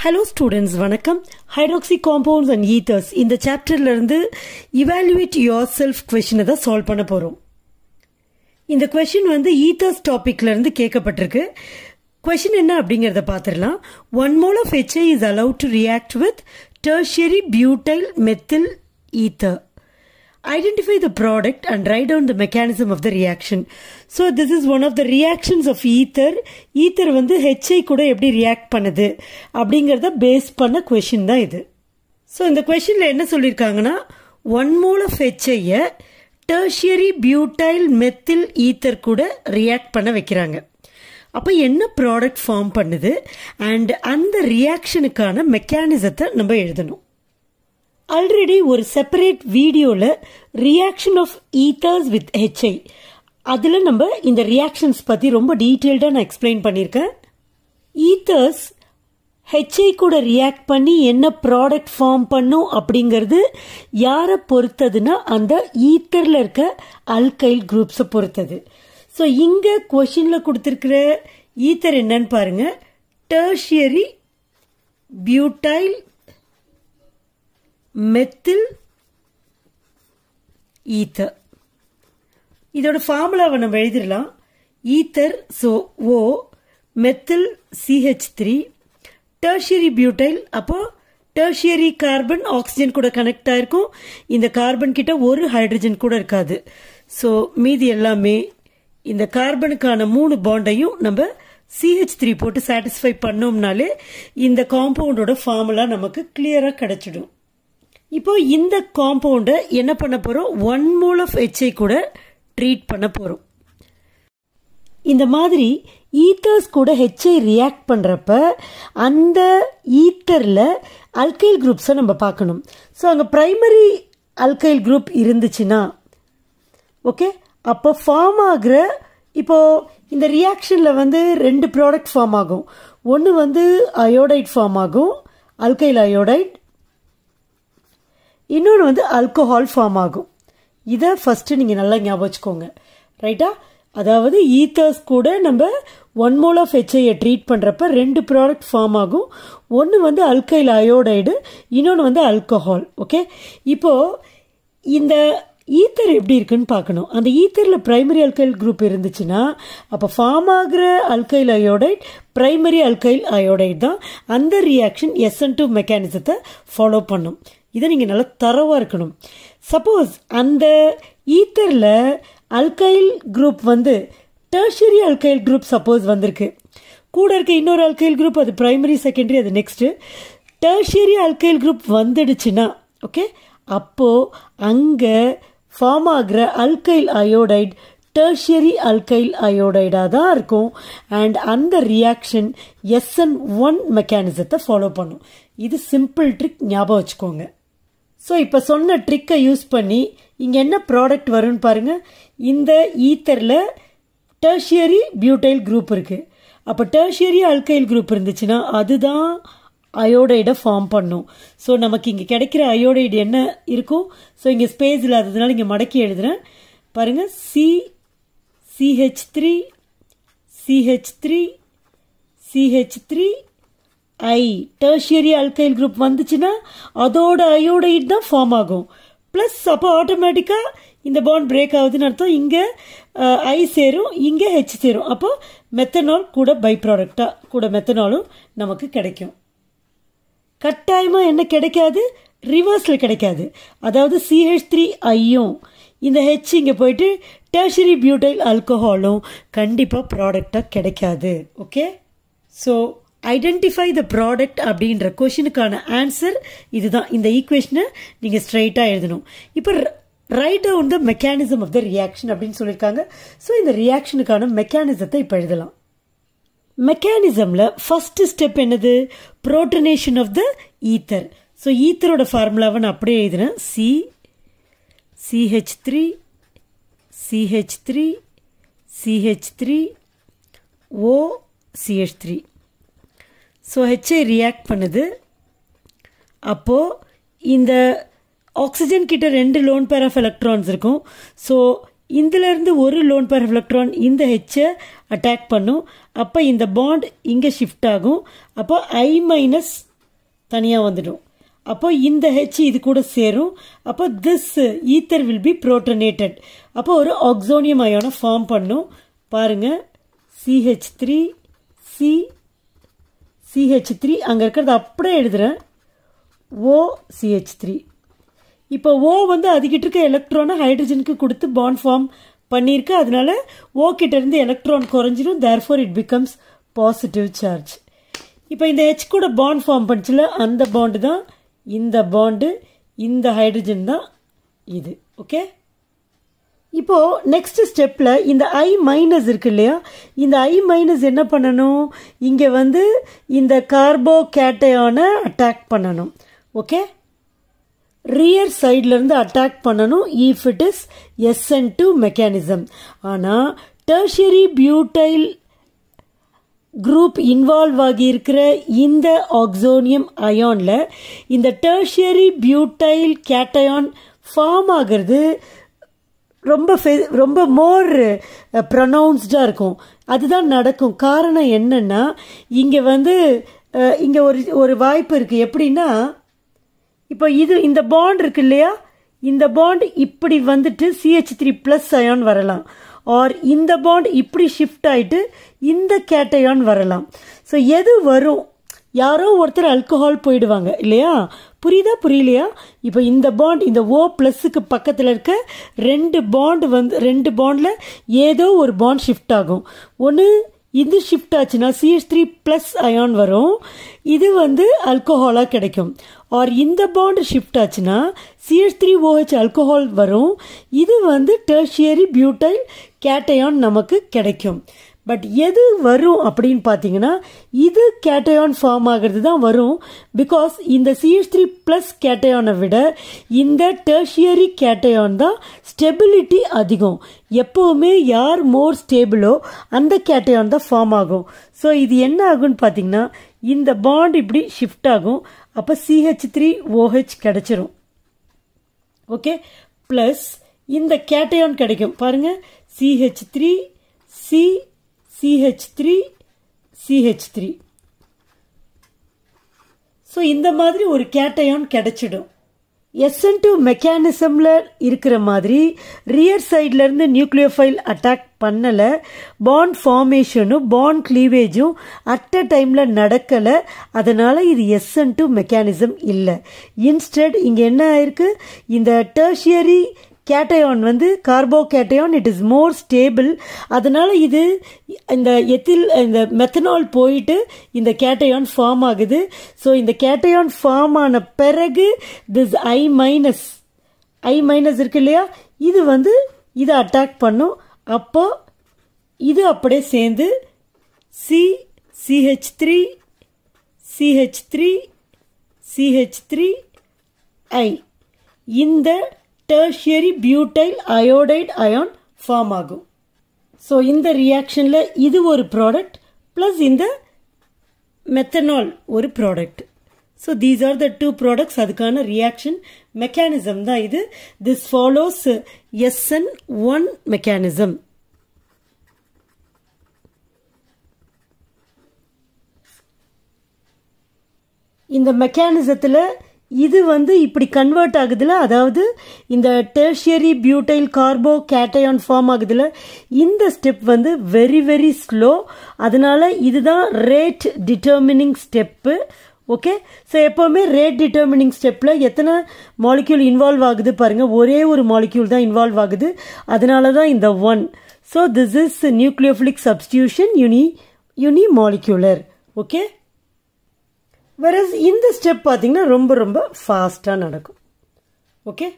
Hello students வணக்கம் hydroxy compounds and ethers இந்த சாப்டர்லேருந்து இவாலுவேட் யோர் செல்ஃப் கொஷினை தான் சால்வ் பண்ண போகிறோம் இந்த கொஷின் வந்து ஈத்தர்ஸ் டாபிக்லேருந்து கேட்கப்பட்டிருக்கு கொஷின் என்ன அப்படிங்கிறத பார்த்துடலாம் one mole of HI is allowed to react with tertiary butyl methyl ether identify the product and write down the mechanism of the reaction. So this is one of the reactions of ether. Ether வந்து HI கூட எப்படி react பண்ணுது அப்படிங்கிறத base பண்ண question தான் இது so இந்த கொஷினில் என்ன சொல்லியிருக்காங்கன்னா ஒன் மோல் ஆஃப் ஹெச்ஐயை டர்ஷியரி பியூட்டைல் மெத்தில் ஈத்தர் கூட ரியாக்ட் பண்ண வைக்கிறாங்க அப்போ என்ன ப்ராடக்ட் ஃபார்ம் பண்ணுது அண்ட் அந்த ரியாக்ஷனுக்கான மெக்கானிசத்தை நம்ம எழுதணும் ஆல்ரெடி ஒரு செப்பரேட் வீடியோவில் reaction of ethers with HI அதில் நம்ம இந்த ரியாக்ஷன்ஸ் பற்றி ரொம்ப டீட்டெயில்டாக நான் எக்ஸ்பிளைன் பண்ணியிருக்கேன் ஈத்தர்ஸ் ஹெச்ஐ கூட ரியாக்ட் பண்ணி என்ன ப்ராடக்ட் ஃபார்ம் பண்ணும் அப்படிங்கிறது யாரை பொறுத்ததுன்னா அந்த ஈத்தரில் இருக்க அல்கைல் குரூப்ஸை பொறுத்தது ஸோ இங்கே கொஷினில் கொடுத்துருக்கிற ஈத்தர் என்னன்னு பாருங்கள் டர்ஷியரி பியூட்டைல் மெத்தில் ஈத்தர் இதோட ஃபார்முலாவை நம்ம எழுதிடலாம் ether so O methyl CH three tertiary butyl அப்போ டர்ஷியரி கார்பன் ஆக்சிஜன் கூட கனெக்ட் ஆயிருக்கும் இந்த கார்பன் கிட்ட ஒரு ஹைட்ரஜன் கூட இருக்காது ஸோ மீதி எல்லாமே இந்த கார்பனுக்கான மூணு பாண்டையும் நம்ம சிஹெச் த்ரீ போட்டு சாட்டிஸ்ஃபை பண்ணோம்னாலே இந்த காம்பவுண்டோட ஃபார்முலா நமக்கு கிளியரா கிடைச்சிடும் இப்போ இந்த காம்பவுண்டை என்ன பண்ண போகிறோம் ஒன் மோல் ஆஃப் ஹெச்ஐ கூட ட்ரீட் பண்ண போகிறோம் இந்த மாதிரி ஈத்தர்ஸ் கூட ஹெச்ஐ ரியாக்ட் பண்ணுறப்ப அந்த ஈத்தரில் அல்கைல் குரூப்ஸை நம்ம பார்க்கணும் ஸோ அங்கே ப்ரைமரி அல்கைல் குரூப் இருந்துச்சுன்னா ஓகே அப்போ ஃபார்ம் ஆகிற இப்போது இந்த ரியாக்ஷனில் வந்து ரெண்டு ப்ராடக்ட் ஃபார்ம் ஆகும் ஒன்று வந்து அயோடைட் ஃபார்ம் ஆகும் அல்கைல் அயோடைட் இன்னொன்று வந்து அல்கோஹால் ஃபார்ம் ஆகும் இதை ஃபஸ்ட்டு நீங்கள் நல்லா ஞாபகம் வச்சுக்கோங்க ரைட்டா அதாவது ஈத்தர்ஸ் கூட நம்ம ஒன் மோல் ஆஃப் ஹெச்ஐயை ட்ரீட் பண்ணுறப்ப ரெண்டு ப்ராடக்ட் ஃபார்ம் ஆகும் ஒன்று வந்து அல்கைல் அயோடைடு இன்னொன்று வந்து அல்கோஹால் ஓகே இப்போது இந்த ஈத்தர் எப்படி இருக்குன்னு பார்க்கணும் அந்த ஈத்தரில் பிரைமரி அல்கைல் குரூப் இருந்துச்சுன்னா அப்போ ஃபார்ம் ஆகிற alkyl iodide primary alkyl iodide தான் அந்த ரியாக்ஷன் எஸ்என் டூ மெக்கானிசத்தை ஃபாலோ பண்ணும் இதை நீங்கள் நல்லா தரவாக இருக்கணும் சப்போஸ் அந்த ஈத்தரில் அல்கைல் குரூப் வந்து டர்ஷரி அல்கைல் குரூப் சப்போஸ் வந்திருக்கு கூட இருக்க இன்னொரு அல்கைல் குரூப் அது ப்ரைமரி செகண்டரி அது நெக்ஸ்ட்டு டர்ஷரி அல்கைல் குரூப் வந்துடுச்சுன்னா ஓகே அப்போது அங்கே ஃபார்ம் ஆகிற அல்கைல் அயோடைட் டர்ஷரி அல்கைல் அயோடைடாக தான் இருக்கும் அண்ட் அந்த ரியாக்ஷன் எஸ்என் ஒன் மெக்கானிசத்தை ஃபாலோ பண்ணும் இது சிம்பிள் ட்ரிக் ஞாபகம் வச்சுக்கோங்க ஸோ இப்போ சொன்ன ட்ரிக்கை யூஸ் பண்ணி இங்கே என்ன ப்ராடக்ட் வரும்னு பாருங்கள் இந்த ஈத்தரில் டர்ஷியரி பியூட்டைல் குரூப் இருக்குது அப்போ டர்ஷியரி அல்கைல் குரூப் இருந்துச்சுன்னா அதுதான் அயோடைடை ஃபார்ம் பண்ணும் ஸோ நமக்கு இங்கே கிடைக்கிற அயோடைடு என்ன இருக்கும் ஸோ இங்கே ஸ்பேஸ் இல்லாததுனால இங்கே மடக்கி எழுதுகிறேன் பாருங்கள் C CH three CH three CH three I tertiary alkyl group வந்துச்சுன்னா அதோட ஐயோட இட் தான் ஃபார்ம் ஆகும் ப்ளஸ் அப்போ ஆட்டோமேட்டிக்காக இந்த பாண்ட் பிரேக் ஆகுதுன்னு அர்த்தம் இங்கே ஐ uh, சேரும் இங்கே ஹெச் சேரும் அப்போ மெத்தனால் கூட பை ப்ராடக்டாக கூட மெத்தனாலும் நமக்கு கிடைக்கும் கட்டாயமாக என்ன கிடைக்காது ரிவர்ஸில் கிடைக்காது அதாவது சிஹெச் த்ரீ ஐயும் இந்த ஹெச் இங்கே போயிட்டு டேஷரி பியூட்டைல் ஆல்கஹாலும் கண்டிப்பாக ப்ராடக்டாக கிடைக்காது okay so identify the product அப்படின்ற கொஷினுக்கான ஆன்சர் இதுதான் இந்த ஈக்குவேஷனை நீங்கள் ஸ்ட்ரைட்டாக எழுதணும் இப்போ write down the mechanism of the reaction அப்படின்னு சொல்லியிருக்காங்க ஸோ இந்த ரியாக்ஷனுக்கான மெக்கானிசத்தை இப்போ எழுதலாம் மெக்கானிசமில் ஃபஸ்ட்டு ஸ்டெப் என்னது protonation of the ether so ஈத்தரோட ஃபார்முலாவை நான் அப்படியே எழுதுனேன் C CH three CH three CH three O CH three so HI react பண்ணுது அப்போது இந்த ஆக்சிஜன் கிட்ட ரெண்டு லோன் பேர் ஆஃப் எலக்ட்ரான்ஸ் இருக்கும் ஸோ இதிலேருந்து ஒரு லோன் பேர் ஆஃப் எலக்ட்ரான் இந்த ஹெச்சை அட்டாக் பண்ணும் அப்போ இந்த பாண்ட் இங்கே ஷிஃப்ட் ஆகும் அப்போ ஐ மைனஸ் தனியாக வந்துடும் அப்போ இந்த ஹெச் இது கூட சேரும் அப்போ this ether will be protonated அப்போ ஒரு ஆக்சோனியம் அயோனை ஃபார்ம் பண்ணும் பாருங்கள் CH three C CH three அங்கே இருக்கிறத அப்படியே எழுதுகிறேன் ஓ சிஹெச் த்ரீ இப்போ ஓ வந்து அதுக்கிட்ட இருக்க எலக்ட்ரானை ஹைட்ரஜனுக்கு கொடுத்து பாண்ட் ஃபார்ம் பண்ணியிருக்கு அதனால ஓ கிட்டேருந்து எலக்ட்ரான் குறைஞ்சிடும் therefore it becomes positive charge இப்போ இந்த ஹெச் கூட பாண்ட் ஃபார்ம் பண்ணிச்சுல அந்த பாண்டு தான் இந்த பாண்டு இந்த ஹைட்ரஜன் தான் இது ஓகே இப்போது நெக்ஸ்ட் ஸ்டெப்பில் இந்த ஐ மைனஸ் இருக்கு இல்லையா இந்த ஐ மைனஸ் என்ன பண்ணணும் இங்கே வந்து இந்த கார்போ கார்போகேட்டையானை அட்டாக் பண்ணணும் ஓகே ரியர் சைட்லேருந்து அட்டாக் பண்ணணும் if it is SN two mechanism ஆனால் டர்ஷரி பியூட்டைல் குரூப் இன்வால்வ் ஆகியிருக்கிற இந்த ஆக்சோனியம் அயானில் இந்த டர்ஷரி பியூட்டைல் கேட்டயான் ஃபார்ம் ஆகிறது ரொம்ப ரொம்ப மோர் ப்ரொனவுன்ஸ்டாக uh, இருக்கும் அதுதான் நடக்கும் காரணம் என்னென்னா இங்கே வந்து uh, இங்கே ஒரு ஒரு வாய்ப்பு இருக்குது எப்படின்னா இப்போ இது இந்த பாண்ட் இருக்கு இல்லையா இந்த பாண்ட் இப்படி வந்துட்டு சிஹெச் த்ரீ ப்ளஸ் அயான் வரலாம் ஆர் இந்த பாண்ட் இப்படி ஷிஃப்ட் ஆகிட்டு இந்த கேட்டையான் வரலாம் ஸோ எது வரும் யாரோ ஒருத்தர் அல்கோஹால் போயிடுவாங்க இல்லையா புரியுதா புரியலையா இப்போ இந்த பாண்ட் இந்த ஓ ப்ளஸ்ஸுக்கு பக்கத்தில் இருக்க ரெண்டு பாண்ட் வந்து ரெண்டு பாண்டில் ஏதோ ஒரு பாண்ட் ஷிஃப்ட் ஆகும் ஒன்று இது ஷிஃப்ட் ஆச்சுன்னா சிஎஸ் த்ரீ ப்ளஸ் அயான் வரும் இது வந்து அல்கோஹாலாக கிடைக்கும் ஆர் இந்த பாண்ட் ஷிஃப்ட் ஆச்சுன்னா சிஎஸ் த்ரீ ஓஹெச் அல்கோஹால் வரும் இது வந்து டர்ஷியரி பியூட்டைல் கேட்டையான் நமக்கு கிடைக்கும் பட் எது வரும் அப்படின்னு பார்த்தீங்கன்னா இது கேட்டையான் ஃபார்ம் ஆகிறது தான் வரும் பிகாஸ் இந்த சிஹெச் த்ரீ ப்ளஸ் கேட்டையானை விட இந்த டர்ஷியரி கேட்டையான் தான் ஸ்டெபிலிட்டி அதிகம் எப்போவுமே யார் மோர் ஸ்டேபிளோ அந்த கேட்டையான் தான் ஃபார்ம் ஆகும் ஸோ இது என்ன ஆகும்னு பார்த்தீங்கன்னா இந்த பாண்ட் இப்படி ஷிஃப்ட் ஆகும் அப்போ சிஹெச் த்ரீ ஓஹெச் கிடச்சிரும் ஓகே ப்ளஸ் இந்த கேட்டையான் கிடைக்கும் பாருங்கள் CH three C CH three CH three so இந்த மாதிரி ஒரு கேட்டயான் கிடச்சிடும் எஸ்என் டூ மெக்கானிசமில் இருக்கிற மாதிரி ரியர் சைட்லேருந்து நியூக்ளியோஃபைல் அட்டாக் பண்ணலை பாண்ட் ஃபார்மேஷனும் பாண்ட் கிளீவேஜும் அட் அ டைமில் நடக்கலை அதனால் இது எஸ்என் டூ மெக்கானிசம் இல்லை இன்ஸ்டெட் இங்கே என்ன ஆயிருக்கு இந்த டர்ஷியரி கேட்டயோன் வந்து carbocation it is more stable அதனால் இது இந்த எத்தில் இந்த மெத்தனால் போயிட்டு இந்த கேட்டயோன் ஃபார்ம் ஆகுது ஸோ இந்த கேட்டயோன் ஃபார்ம் ஆன பிறகு this I minus I minus இருக்கு இல்லையா இது வந்து இதை அட்டாக் பண்ணும் அப்போ இது அப்படியே சேர்ந்து C CH three CH three CH three I இந்த tertiary butyl iodide ion form ஆகும் ஸோ இந்த ரியாக்ஷனில் இது ஒரு ப்ராடக்ட் ப்ளஸ் இந்த மெத்தனால் ஒரு product so these are the two products அதுக்கான ரியாக்ஷன் மெக்கானிசம் தான் இது this follows SN one mechanism இந்த மெக்கானிசத்தில் இது வந்து இப்படி கன்வெர்ட் ஆகுதுல அதாவது இந்த tertiary butyl carbocation form ஆகுதுல இந்த ஸ்டெப் வந்து வெரி வெரி ஸ்லோ அதனால இதுதான் rate determining step okay so எப்போவுமே ரேட் டிட்டர்மினிங் ஸ்டெப்பில் எத்தனை மாலிக்யூல் இன்வால்வ் ஆகுது பாருங்கள் ஒரே ஒரு மாலிக்யூல் தான் இன்வால்வ் ஆகுது அதனால தான் இந்த one so this is nucleophilic substitution uni unimolecular okay versus இந்த ஸ்டெப் பார்த்தீங்கன்னா ரொம்ப ரொம்ப ஃபாஸ்ட்டாக நடக்கும் ஓகே